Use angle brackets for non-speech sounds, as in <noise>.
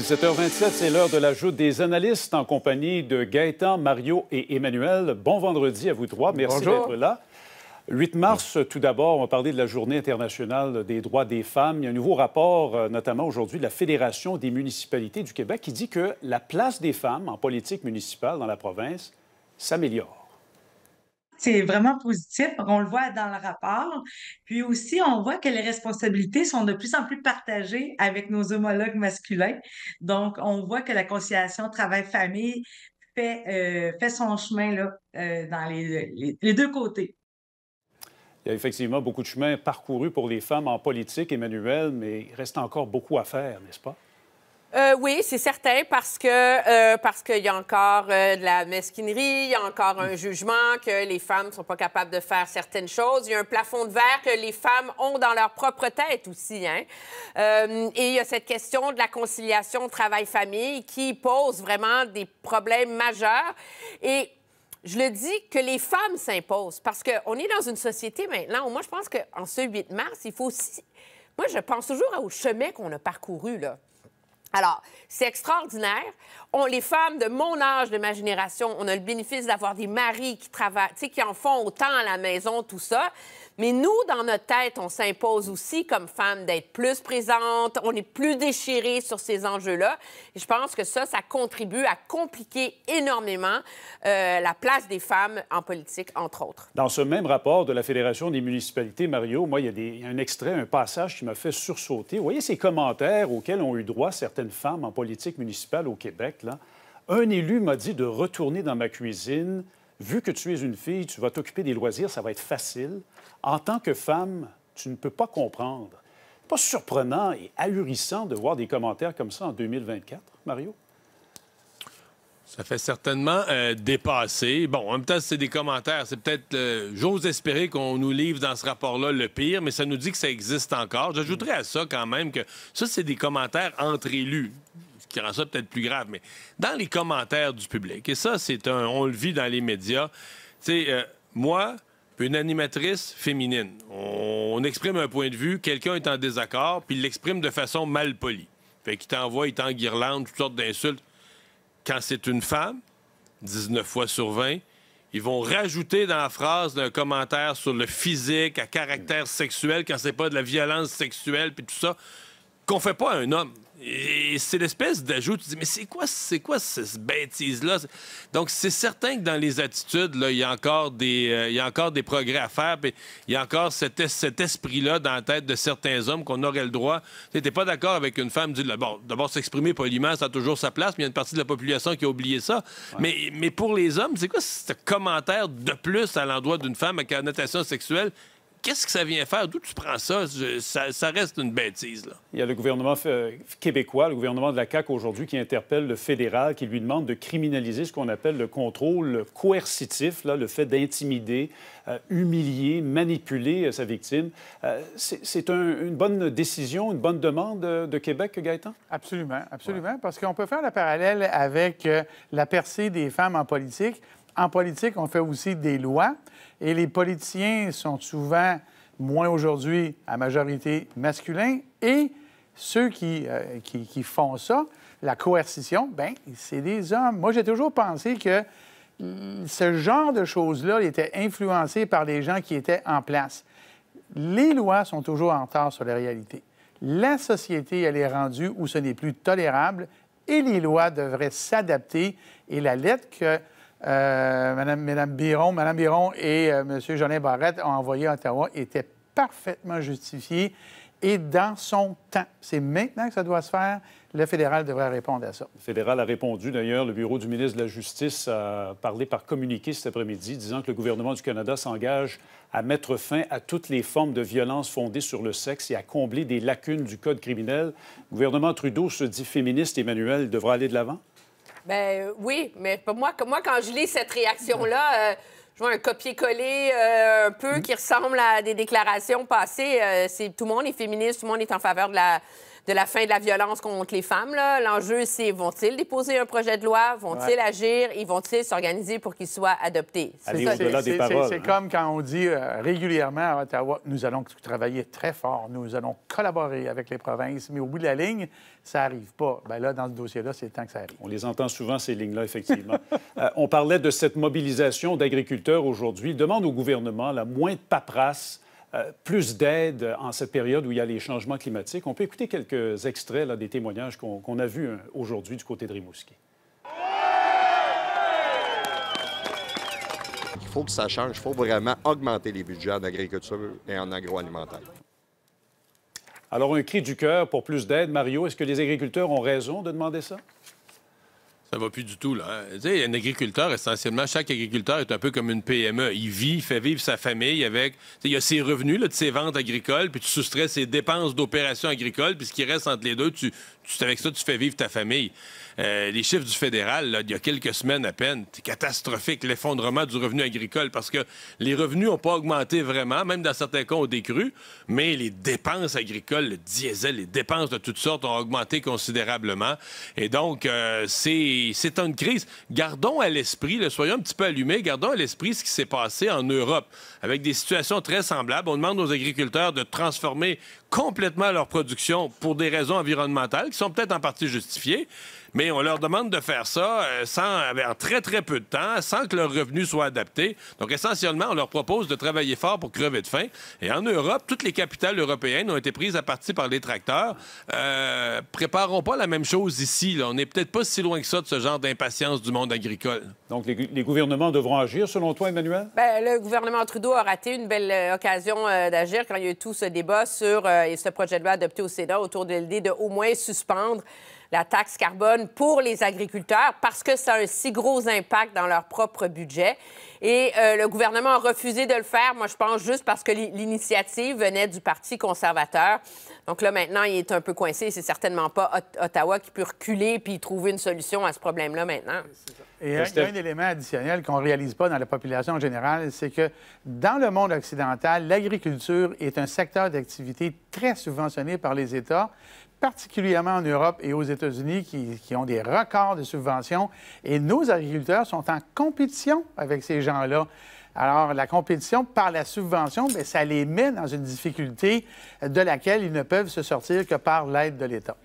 17h27, c'est l'heure de l'ajout des analystes en compagnie de Gaëtan, Mario et Emmanuel. Bon vendredi à vous trois. Merci d'être là. 8 mars, tout d'abord, on va parler de la Journée internationale des droits des femmes. Il y a un nouveau rapport, euh, notamment aujourd'hui, de la Fédération des municipalités du Québec qui dit que la place des femmes en politique municipale dans la province s'améliore c'est vraiment positif. On le voit dans le rapport. Puis aussi, on voit que les responsabilités sont de plus en plus partagées avec nos homologues masculins. Donc, on voit que la conciliation travail-famille fait, euh, fait son chemin là, euh, dans les, deux côtés. Il y a effectivement beaucoup de chemin parcouru pour les femmes en politique, Emmanuel, mais il reste encore beaucoup à faire, n'est-ce pas? Euh, oui, c'est certain parce que euh, parce qu'il y a encore euh, de la mesquinerie, il y a encore un jugement que les femmes sont pas capables de faire certaines choses. Il y a un plafond de verre que les femmes ont dans leur propre tête aussi. Hein? et il y a cette question de la conciliation travail-famille qui pose vraiment des problèmes majeurs. Et je le dis que les femmes s'imposent parce qu'on est dans une société maintenant moi je pense qu'en ce 8 mars, il faut aussi... Moi, je pense toujours au chemin qu'on a parcouru là. Alors, c'est extraordinaire. On, les femmes de mon âge, de ma génération, on a le bénéfice d'avoir des maris qui travaillent, qui en font autant à la maison, tout ça. Mais nous, dans notre tête, on s'impose aussi comme femmes d'être plus présentes, on est plus déchirées sur ces enjeux-là. je pense que ça, ça contribue à compliquer énormément euh, la place des femmes en politique, entre autres. Dans ce même rapport de la Fédération des municipalités, Mario, moi, il y a un extrait, un passage qui m'a fait sursauter. Vous voyez ces commentaires auxquels ont eu droit certains en politique municipale au Québec, là, un élu m'a dit de retourner dans ma cuisine. Vu que tu es une fille, tu vas t'occuper des loisirs, ça va être facile. En tant que femme, tu ne peux pas comprendre. Pas surprenant et ahurissant de voir des commentaires comme ça en 2024, Mario? Ça fait certainement euh, dépasser. Bon, en même temps, c'est des commentaires. C'est peut-être. Euh, j'ose espérer qu'on nous livre dans ce rapport-là le pire, mais ça nous dit que ça existe encore. J'ajouterais à ça quand même que ça, c'est des commentaires entre élus ce qui rend ça peut-être plus grave, mais dans les commentaires du public, et ça, c'est un. On le vit dans les médias. Tu sais, euh, moi, une animatrice féminine, on, exprime un point de vue, quelqu'un est en désaccord, puis il l'exprime de façon mal polie. Fait qu'il t'envoie, il t'enguirlande, toutes sortes d'insultes. Quand c'est une femme, 19 fois sur 20, ils vont rajouter dans la phrase un commentaire sur le physique à caractère sexuel quand c'est pas de la violence sexuelle puis tout ça qu'on fait pas à un homme. Et c'est l'espèce d'ajout, tu dis, mais c'est quoi, c'est quoi cette bêtise-là? Donc, c'est certain que dans les attitudes, là, il, y a encore des, euh, encore des progrès à faire, puis il y a encore cet, cet esprit-là dans la tête de certains hommes qu'on aurait le droit. Tu n'es pas d'accord avec une femme, dis bon, d'abord s'exprimer poliment, ça a toujours sa place, mais il y a une partie de la population qui a oublié ça. Mais, mais pour les hommes, c'est quoi ce commentaire de plus à l'endroit d'une femme une connotation sexuelle qu'est-ce que ça vient faire? D'où tu prends ça? ça? reste une bêtise. Il y a le gouvernement euh, québécois, le gouvernement de la CAQ aujourd'hui, qui interpelle le fédéral, qui lui demande de criminaliser ce qu'on appelle le contrôle coercitif, là, le fait d'intimider, euh, humilier, manipuler euh, sa victime. C'est une bonne décision, une bonne demande de Québec, Gaëtan? Absolument, absolument, parce qu'on peut faire le parallèle avec la percée des femmes en politique en politique, on fait aussi des lois et les politiciens sont souvent, moins aujourd'hui, à majorité masculin et ceux qui, euh, font ça, la coercition, ben c'est des hommes. Moi, j'ai toujours pensé que ce genre de choses-là était influencé par les gens qui étaient en place. Les lois sont toujours en retard sur la réalité. La société, elle est rendue où ce n'est plus tolérable et les lois devraient s'adapter. Et la lettre que euh, Madame, Biron, Madame et euh, M. Jolin Barrette ont envoyé un Ottawa était parfaitement justifié et dans son temps. C'est maintenant que ça doit se faire. Le fédéral devrait répondre à ça. Le fédéral a répondu, d'ailleurs. Le bureau du ministre de la Justice a parlé par communiqué cet après-midi, disant que le gouvernement du Canada s'engage à mettre fin à toutes les formes de violence fondées sur le sexe et à combler des lacunes du code criminel. Le gouvernement Trudeau se dit féministe. Emmanuel devra aller de l'avant? Ben euh, oui, mais moi, moi quand je lis cette réaction-là, euh, je vois un copier-coller euh, un peu mm. qui ressemble à des déclarations passées. tout le monde est féministe, tout le monde est en faveur de la de la fin de la violence contre les femmes. L'enjeu, c'est vont-ils déposer un projet de loi? Vont-ils agir? Et vont-ils s'organiser pour qu'il soit adopté? C'est hein. comme quand on dit euh, régulièrement à Ottawa, nous allons travailler très fort, nous allons collaborer avec les provinces, mais au bout de la ligne, ça n'arrive pas. Bien là, dans ce dossier-là, c'est le temps que ça arrive. On les entend souvent, ces lignes-là, effectivement. <laughs> Euh, on parlait de cette mobilisation d'agriculteurs aujourd'hui. Demande au gouvernement la moins de paperasse euh, plus d'aide en cette période où il y a les changements climatiques. On peut écouter quelques extraits là, des témoignages qu'on a vus hein, aujourd'hui du côté de Rimouski. Il faut que ça change. Il faut vraiment augmenter les budgets en agriculture et en agroalimentaire. Alors, un cri du cœur pour plus d'aide. Mario, est-ce que les agriculteurs ont raison de demander ça? Ça va plus du tout, là. Hein. un agriculteur, essentiellement, chaque agriculteur est un peu comme une PME. Il vit, il fait vivre sa famille avec... Tu sais, il a ses revenus, là, de ses ventes agricoles, puis tu soustrais ses dépenses d'opérations agricoles, puis ce qui reste entre les deux, avec ça, tu fais vivre ta famille. Euh, les chiffres du fédéral, il y a quelques semaines à peine, c'est catastrophique, l'effondrement du revenu agricole, parce que les revenus n'ont pas augmenté vraiment, même dans certains cas, ont décru, mais les dépenses agricoles, le diesel, les dépenses de toutes sortes ont augmenté considérablement. Et donc, euh, c'est une crise. Gardons à l'esprit, le soyons un petit peu allumés, gardons à l'esprit ce qui s'est passé en Europe, avec des situations très semblables. On demande aux agriculteurs de transformer complètement leur production pour des raisons environnementales qui sont peut-être en partie justifiées, mais on leur demande de faire ça euh, sans, en très, très peu de temps, sans que leurs revenus soient adaptés. Donc, essentiellement, on leur propose de travailler fort pour crever de faim. Et en Europe, toutes les capitales européennes ont été prises à partie par les tracteurs. Euh, préparons pas la même chose ici. On n'est peut-être pas si loin que ça de ce genre d'impatience du monde agricole. Donc, les, gouvernements devront agir, selon toi, Emmanuel? Ben, le gouvernement Trudeau a raté une belle euh, occasion d'agir quand il y a eu tout ce débat sur... Euh, et ce projet de loi adopté au Sénat autour de l'idée de au moins suspendre la taxe carbone pour les agriculteurs parce que ça a un si gros impact dans leur propre budget. Et euh, le gouvernement a refusé de le faire, moi je pense juste parce que l'initiative venait du Parti conservateur. Donc là maintenant, il est un peu coincé c'est certainement pas Ottawa qui peut reculer puis trouver une solution à ce problème-là maintenant. Et un, euh, un, élément additionnel qu'on ne réalise pas dans la population générale, c'est que dans le monde occidental, l'agriculture est un secteur d'activité très subventionné par les États, particulièrement en Europe et aux États-Unis, qui, ont des records de subventions. Et nos agriculteurs sont en compétition avec ces gens-là. Alors, la compétition par la subvention, bien, ça les met dans une difficulté de laquelle ils ne peuvent se sortir que par l'aide de l'État.